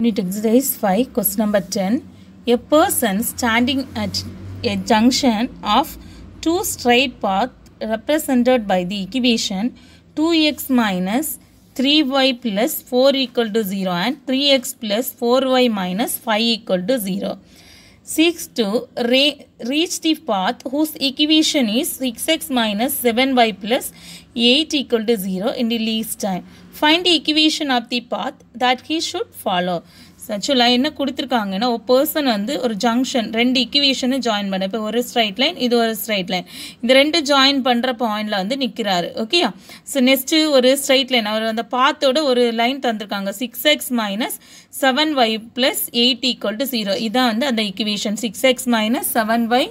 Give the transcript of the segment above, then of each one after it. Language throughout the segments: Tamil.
Unit exercise 5, question number 10. A person standing at a junction of two straight paths represented by the equation 2x minus 3y plus 4 equal to 0 and 3x plus 4y minus 5 equal to 0 seeks to re reach the path whose equation is 6x minus 7y plus 8 equal to 0 in the least time. Find the equation of the path that he should follow. ஆக்சுவலாக என்ன கொடுத்துருக்காங்கன்னா ஒரு பர்சன் வந்து ஒரு ஜங்ஷன் ரெண்டு இக்குவேஷனை ஜாயின் பண்ண இப்போ ஒரு ஸ்ட்ரைட் லைன் இது ஒரு ஸ்ட்ரைட் லைன் இந்த ரெண்டு ஜாயின் பண்ணுற பாயிண்டில் வந்து நிற்கிறாரு ஓகேயா ஸோ நெக்ஸ்ட்டு ஒரு ஸ்ட்ரைட் லைன் அவர் அந்த பாத்தோட ஒரு லைன் தந்திருக்காங்க six x minus seven y plus eight equal to zero இதான் வந்து அந்த equation six x minus seven 1y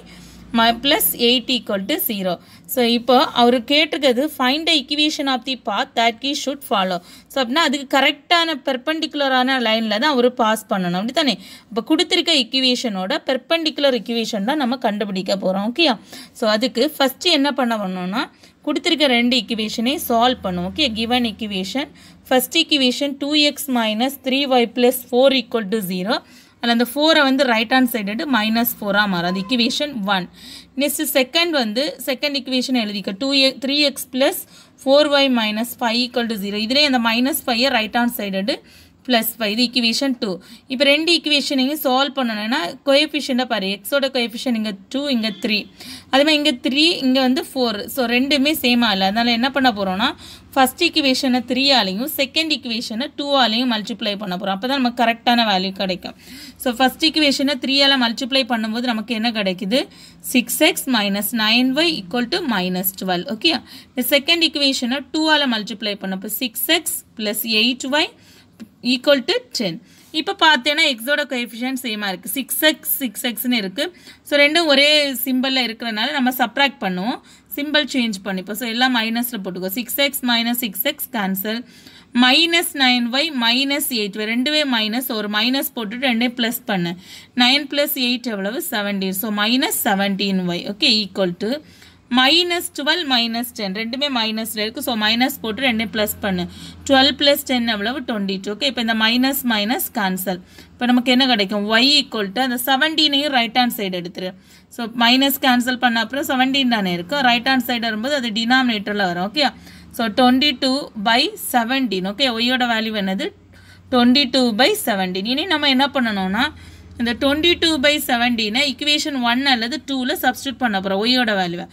மை plus eight equal to zero so இப்போ அவர் கேட்டிருக்கிறது find the equation of the path that கீ ஷுட் ஃபாலோ ஸோ அப்படின்னா அதுக்கு கரெக்டான பெர்பண்டிகுலரான லைனில் தான் அவர் பாஸ் பண்ணணும் அப்படி தானே இப்போ கொடுத்துருக்க இக்குவேஷனோட பெர்பண்டிகுலர் இக்குவேஷன் தான் நம்ம கண்டபிடிக்க போகிறோம் ஓகேயா ஸோ அதுக்கு first என்ன பண்ண பண்ணணும்னா கொடுத்துருக்க ரெண்டு equationே சால்வ் பண்ணுவோம் okay given equation first equation two x minus three y plus four equal zero அதில் அந்த ஃபோரை வந்து ரைட் ஹேண்ட் சைடு மைனஸ் ஃபோராக மாறும் அது இக்குவேஷன் ஒன் நெக்ஸ்ட் செகண்ட் வந்து செகண்ட் இக்குவேஷன் எழுதிக்க two uh three x plus four y minus five equal to zero இதிலே அந்த மைனஸ் ஃபைவை ரைட் ஹேண்ட் சைடு ப்ளஸ் 5 இது equation டூ இப்போ ரெண்டு equation இங்கே சால்வ் பண்ணணும்னா coefficient பாரு எக்ஸோட coefficient இங்கே டூ இங்கே த்ரீ அதுமா இங்கே த்ரீ இங்கே வந்து ஃபோர் ஸோ ரெண்டுமே சேமாக இல்லை அதனால் என்ன பண்ண போகிறோம்னா ஃபஸ்ட் ஈக்குவேஷனை த்ரீ ஆலையும் செகண்ட் ஈக்குவேஷனை டூ ஆலையும் மல்டிப்ளை பண்ண போகிறோம் அப்போ தான் நமக்கு கரெக்டான வேல்யூ கிடைக்கும் ஸோ ஃபஸ்ட் ஈக்குவேஷனை multiply மல்டிப்ளை பண்ணும்போது நமக்கு என்ன கிடைக்குது six x minus equal y minus 12 minus twelve okay இந்த செகண்ட் ஈக்குவேஷனை டூவால் மல்டிப்ளை பண்ணப்போ six x plus eight y equal to ten இப்போ பார்த்தேன்னா எக்ஸோட கோஎஃபிஷியன்ட் சேமாக இருக்குது சிக்ஸ் எக்ஸ் சிக்ஸ் எக்ஸ்னு இருக்குது ஸோ ரெண்டும் ஒரே சிம்பிளில் இருக்கிறனால நம்ம சப்ராக்ட் பண்ணுவோம் சிம்பிள் சேஞ்ச் பண்ணிப்போம் ஸோ எல்லாம் மைனஸில் போட்டுக்கோ six x minus six x cancel minus nine y minus eight y ரெண்டுவே மைனஸ் ஒரு மைனஸ் போட்டுட்டு ரெண்டே ப்ளஸ் பண்ணு நைன் ப்ளஸ் எயிட் எவ்வளவு seventeen so minus seventeen y okay equal to minus twelve minus ten ரெண்டுமே மைனஸில் இருக்குது ஸோ மைனஸ் போட்டு ரெண்டே ப்ளஸ் பண்ணு டுவெல் ப்ளஸ் டென் எவ்வளவு டுவெண்ட்டி டூ ஓகே இப்போ இந்த மைனஸ் மைனஸ் கேன்சல் இப்போ நமக்கு என்ன கிடைக்கும் ஒய் ஈக்குவல் டு அந்த செவன்டீனையும் ரைட் ஹேண்ட் சைடு எடுத்துரு ஸோ மைனஸ் கேன்சல் பண்ண அப்புறம் செவன்டீன் தானே இருக்கும் ரைட் ஹேண்ட் சைடு வரும்போது அது டினாமினேட்டரில் வரும் okay so twenty two by seventeen okay ஒய்யோட வேல்யூ என்னது டுவெண்ட்டி டூ பை செவன்டீன் இனி நம்ம என்ன பண்ணணும்னா இந்த 22 டூ பை நே equation ஒன் அல்லது டூவில் substitute பண்ணப் போகிறோம் ஓயோட வேல்யூவை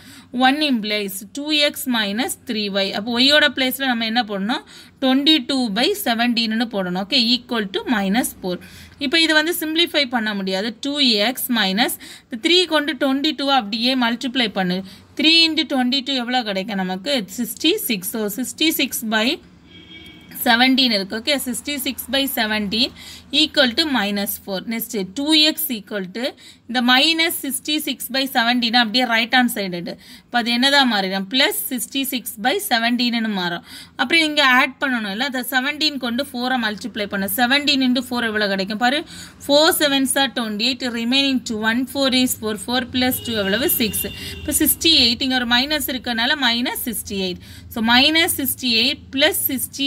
one implies two x minus three ஓயோட அப்போ ஒய்யோட நம்ம என்ன போடணும் டுவெண்ட்டி டூ பை செவன்டீன்னு போடணும் okay equal to minus four இப்போ இது வந்து simplify பண்ண முடியாது டூ minus மைனஸ் த்ரீ கொண்டு டுவெண்ட்டி டூ அப்படியே மல்டிப்ளை பண்ணு த்ரீ into டுவெண்ட்டி டூ எவ்வளோ கிடைக்கும் நமக்கு sixty 66 by sixty six by seventeen இருக்குது okay sixty six by seventeen equal to minus four next two x equal to இந்த minus sixty six by seventeen அப்படியே ரைட் ஹேண்ட் சைடு இப்போ அது என்னதான் மாறிடும் ப்ளஸ் சிக்ஸ்டி சிக்ஸ் பை செவன்டீனுன்னு மாறும் அப்புறம் இங்கே ஆட் பண்ணணும் இல்லை அதை செவன்டீன் கொண்டு ஃபோரை மல்டிப்ளை பண்ண செவன்டீன் இன்ட்டு ஃபோர் எவ்வளோ கிடைக்கும் பாரு ஃபோர் செவன் சார் twenty eight remaining two one four is four four plus two எவ்வளவு சிக்ஸ் இப்போ சிக்ஸ்டி எயிட் இங்கே ஒரு மைனஸ் இருக்கிறதுனால minus sixty eight so minus sixty eight plus sixty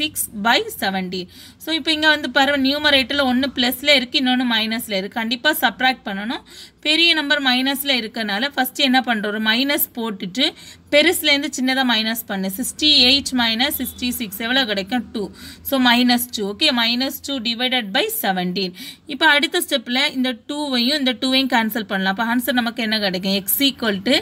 six by seventy so இப்போ இங்கே வந்து பரவ நியூமரேட்டரில் ஒன்று ப்ளஸில் இருக்குது இன்னொன்று மைனஸில் இருக்குது கண்டிப்பாக சப்ராக்ட் பண்ணணும் பெரிய நம்பர் மைனஸில் இருக்கிறனால ஃபஸ்ட்டு என்ன பண்ணுறோம் மைனஸ் போட்டுட்டு பெருசுலேருந்து சின்னதாக மைனஸ் பண்ணு sixty eight minus sixty six எவ்வளோ கிடைக்கும் two so minus two okay minus two divided by seventeen இப்போ அடுத்த ஸ்டெப்பில் இந்த டூவையும் இந்த டூவையும் கேன்சல் பண்ணலாம் இப்போ ஆன்சர் நமக்கு என்ன கிடைக்கும் x equal to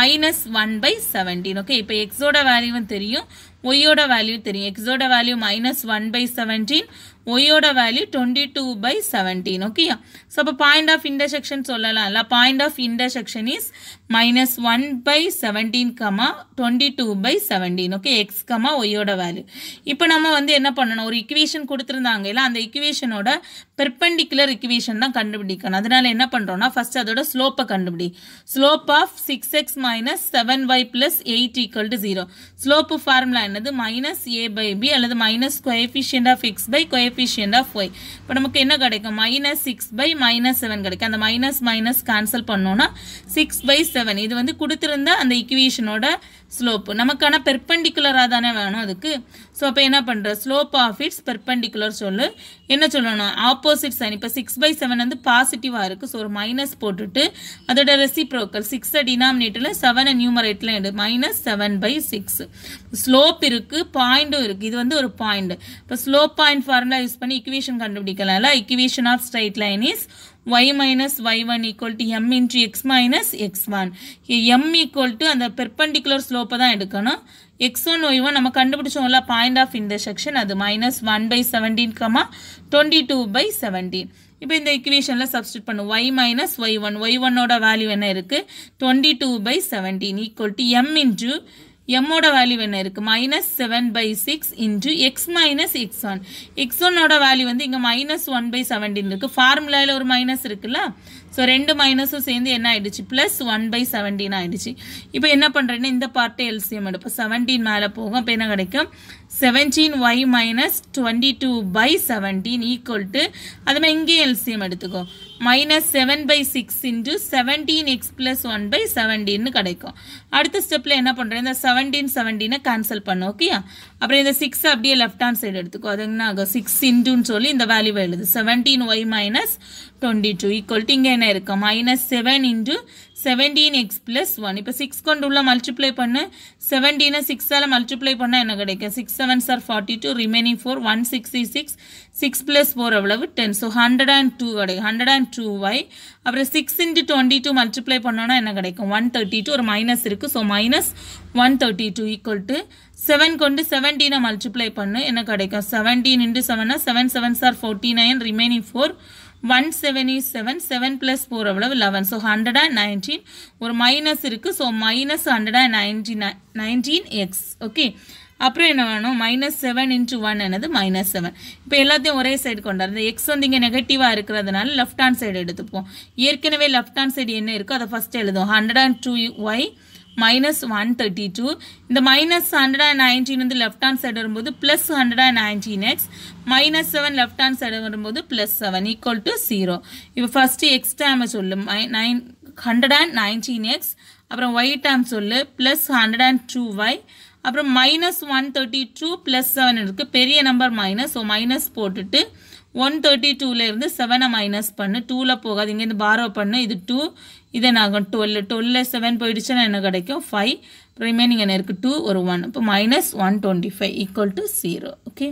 minus one by seventeen okay இப்போ எக்ஸோட வேல்யூவும் தெரியும் ஒய்யோட வேல்யூ தெரியும் எக்ஸோட value minus one by seventeen ஒய்யோட value twenty two by seventeen ஓகேயா ஸோ அப்போ பாயிண்ட் ஆஃப் இன்டர்செக்ஷன் இல்லை point of intersection is minus 1 by 17 comma 22 by 17 okay x comma y ஓட value இப்பு நம்ம வந்து என்ன பண்ணும் ஒரு equation கொடுத்திருந்தாங்க இல்லை அந்த equation ஓட perpendicular equation தான் கண்டுபிடிக்கணும் அதனால் என்ன பண்ணும் நான் first அதோட slope கண்டுபிடி slope of 6x minus 7y plus 8 equal to 0 slope formula என்னது minus a by b அல்லது minus coefficient of x by coefficient of y இப்பு நமுக்கு என்ன கிடைக்கும் minus 6 by minus 7 கிடைக்கும் அந்த minus minus cancel பண்ணும் 6 by 7 செவன் இது வந்து கொடுத்துருந்த அந்த இக்குவேஷனோட ஸ்லோப்பு நமக்கான பெர்பெண்டிகுலராக தானே வேணும் அதுக்கு ஸோ அப்போ என்ன பண்ணுற ஸ்லோப் ஆஃப் இட்ஸ் பெர்பெண்டிகுலர் சொல்லு என்ன சொல்லணும் ஆப்போசிட் சைன் இப்போ சிக்ஸ் பை செவன் வந்து பாசிட்டிவாக இருக்குது ஸோ ஒரு மைனஸ் போட்டுட்டு அதோட ரெசிப்ரோக்கல் சிக்ஸை டினாமினேட்டரில் செவனை நியூமரேட்டில் எடு minus seven by six slope இருக்குது பாயிண்ட்டும் இருக்குது இது வந்து ஒரு பாயிண்ட் இப்போ ஸ்லோப் பாயிண்ட் ஃபார்முலா யூஸ் பண்ணி இக்குவேஷன் கண்டுபிடிக்கலாம்ல equation of straight line is y minus y1 equal to m into x minus x1. m equal to அந்த perpendicular slope தான் எடுக்கணும் x1 y1 நம்ம கண்டுபிடிச்சோம்ல point of intersection அது minus 1 by 17 கமா 22 by 17 இப்போ இந்த equationல substitute பண்ணு y minus y1 y1 ஓட value என்ன இருக்கு 22 by 17 equal to m into x1. எம்மோட வேல்யூ என்ன இருக்குது minus seven by six into x minus x one x ஒன்னோட வேல்யூ வந்து இங்கே மைனஸ் ஒன் பை செவன்டீன் இருக்குது ஃபார்முலாவில் ஒரு மைனஸ் இருக்குல்ல ஸோ ரெண்டு மைனஸும் சேர்ந்து என்ன ஆகிடுச்சு ப்ளஸ் ஒன் பை செவன்டீன் ஆகிடுச்சு இப்போ என்ன பண்ணுறேன்னா இந்த பார்ட்டை எல்சியம் எடுப்போம் செவன்டீன் மேலே போகும் அப்போ என்ன கிடைக்கும் seventeen y minus twenty two by seventeen equal to அதுமாதிரி இங்கேயும் எல்சியம் எடுத்துக்கோ minus seven by six into seventeen x plus one by செவன்டீன்னு கிடைக்கும் அடுத்த ஸ்டெப்பில் என்ன பண்ணுறேன் இந்த செவன்டீன் செவன்டீனை கேன்சல் பண்ணோம் ஓகேயா அப்புறம் இந்த சிக்ஸ் அப்படியே லெஃப்ட் ஹேண்ட் சைடு எடுத்துக்கோ அது என்ன ஆகும் சிக்ஸ் இன்ட்டுன்னு சொல்லி இந்த வேல்யூவை எழுது seventeen y minus twenty two equal to இங்கே என்ன இருக்கு minus seven into seventeen x plus one இப்போ சிக்ஸ் கொண்டு உள்ள மல்டிப்ளை பண்ணு செவன்டீனை சிக்ஸால் மல்டிப்ளை பண்ணால் என்ன கிடைக்கும் சிக்ஸ் செவன் சார் forty two remaining four one sixty six six plus four எவ்வளவு ten so hundred and two கிடைக்கும் ஹண்ட்ரட் அண்ட் டூ ஒய் அப்புறம் six into twenty two multiply பண்ணோன்னா என்ன கிடைக்கும் ஒன் தேர்ட்டி டூ ஒரு மைனஸ் இருக்குது so minus one thirty two equal to seven கொண்டு செவன்டீனை மல்டிப்ளை பண்ணு என்ன கிடைக்கும் செவன்டீன் இன்ட்டு செவனா செவன் செவன் சார் forty nine remaining four one seven is seven seven plus four எவ்வளவு eleven so hundred and nineteen ஒரு மைனஸ் இருக்குது so minus hundred and ninety nineteen x okay அப்புறம் என்ன வேணும் மைனஸ் செவன் இன்ட்டு ஒன் என்னது மைனஸ் செவன் இப்போ எல்லாத்தையும் ஒரே சைடு கொண்டாரு இந்த எக்ஸ் வந்து இங்கே நெகட்டிவாக இருக்கிறதுனால லெஃப்ட் ஹேண்ட் சைடு எடுத்துப்போம் ஏற்கனவே லெஃப்ட் ஹேண்ட் சைடு என்ன இருக்கோ அதை ஃபஸ்ட்டு எழுதும் hundred and two y minus one thirty two இந்த மைனஸ் ஹண்ட்ரட் அண்ட் left வந்து லெஃப்ட் சைடு வரும்போது plus hundred and nineteen x minus seven left side வரும்போது ப்ளஸ் செவன் ஈக்குவல் to 0 இப்போ first x டேம் சொல்லு nine hundred and nineteen x அப்புறம் சொல்லு plus hundred and two y அப்புறம் minus one thirty two plus seven இருக்குது பெரிய நம்பர் மைனஸ் ஸோ மைனஸ் போட்டுட்டு ஒன் தேர்ட்டி டூலேருந்து செவனை மைனஸ் பண்ணு டூவில் போகாது இங்கேருந்து பாரோ பண்ணு இது டூ இதை நான் டுவெல் டுவெல்ல செவன் போயிடுச்சுன்னா என்ன கிடைக்கும் ஃபைவ் ரிமைனிங் என்ன இருக்குது டூ ஒரு ஒன் இப்போ minus one twenty five equal to zero okay